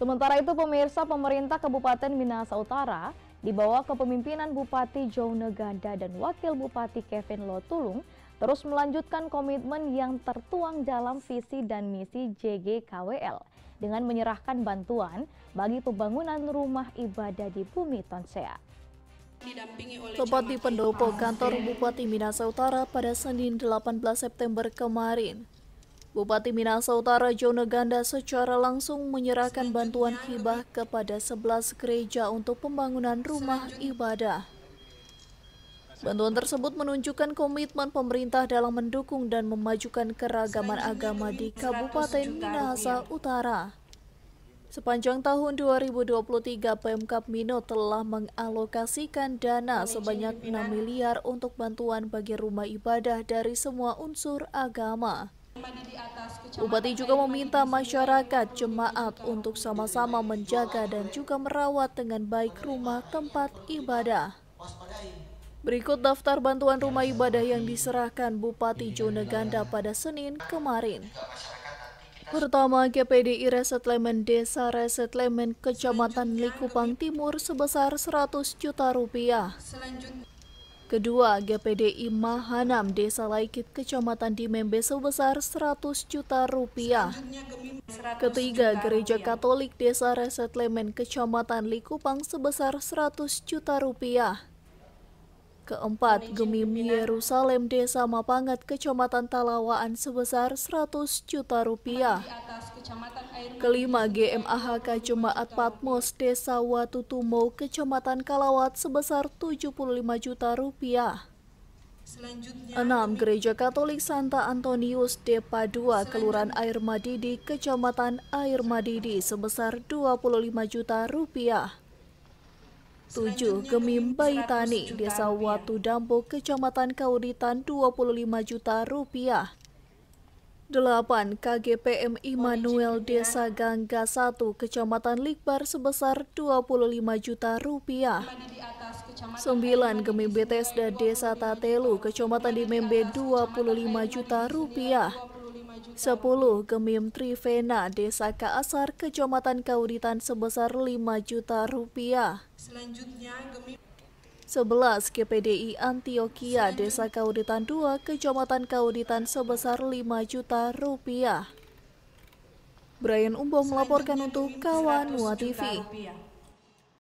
Sementara itu pemirsa pemerintah Kabupaten Minahasa Utara di bawah kepemimpinan Bupati Jouna Ganda dan Wakil Bupati Kevin Lotulung terus melanjutkan komitmen yang tertuang dalam visi dan misi JGKWL dengan menyerahkan bantuan bagi pembangunan rumah ibadah di bumi Tonsea. Tepat di pendopo kantor Bupati Minahasa Utara pada Senin 18 September kemarin, Bupati Minahasa Utara Jono Ganda secara langsung menyerahkan bantuan hibah kepada 11 gereja untuk pembangunan rumah ibadah. Bantuan tersebut menunjukkan komitmen pemerintah dalam mendukung dan memajukan keragaman agama di Kabupaten Minahasa Utara. Sepanjang tahun 2023, Pemkap Mino telah mengalokasikan dana sebanyak 6 miliar untuk bantuan bagi rumah ibadah dari semua unsur agama. Bupati juga meminta masyarakat jemaat untuk sama-sama menjaga dan juga merawat dengan baik rumah tempat ibadah. Berikut daftar bantuan rumah ibadah yang diserahkan Bupati Joneganda pada Senin kemarin. Pertama, GPDI Resetlemen Desa Resetlemen Kecamatan Likupang Timur sebesar 100 juta rupiah. Kedua, GPDI Mahanam Desa Laikit Kecamatan di Membe sebesar 100 juta rupiah. Ketiga, Gereja Katolik Desa Reset Lemen Kecamatan Likupang sebesar 100 juta rupiah. Keempat, Gemim Yerusalem Desa Mapangat Kecamatan Talawaan sebesar 100 juta rupiah. Kelima GMAHK Jemaat Patmos Desa Watutumo, Kecamatan Kalawat sebesar 75 juta rupiah. Enam Gereja Katolik Santa Antonius de Padua, Kelurahan Air Madidi, Kecamatan Air Madidi sebesar 25 juta rupiah. 7. Gemim Baitani, Desa Watu Dampo, Kecamatan Kauditan 25 juta rupiah. 8 KGPM Immanuel Desa Gangga 1 Kecamatan Likbar sebesar 25 juta rupiah. 9 Gemi Betesda Desa Tatelu Kecamatan di Membe 25 juta rupiah. 10 Gemim Trivena Desa Kaasar Kecamatan Kauditan sebesar 5 juta rupiah. Selanjutnya Gemim 11 KPDI Antioquia Desa Kauditan 2 Kecamatan Kauditan sebesar 5 juta rupiah. Brian Umbo melaporkan untuk Kawan Nua TV.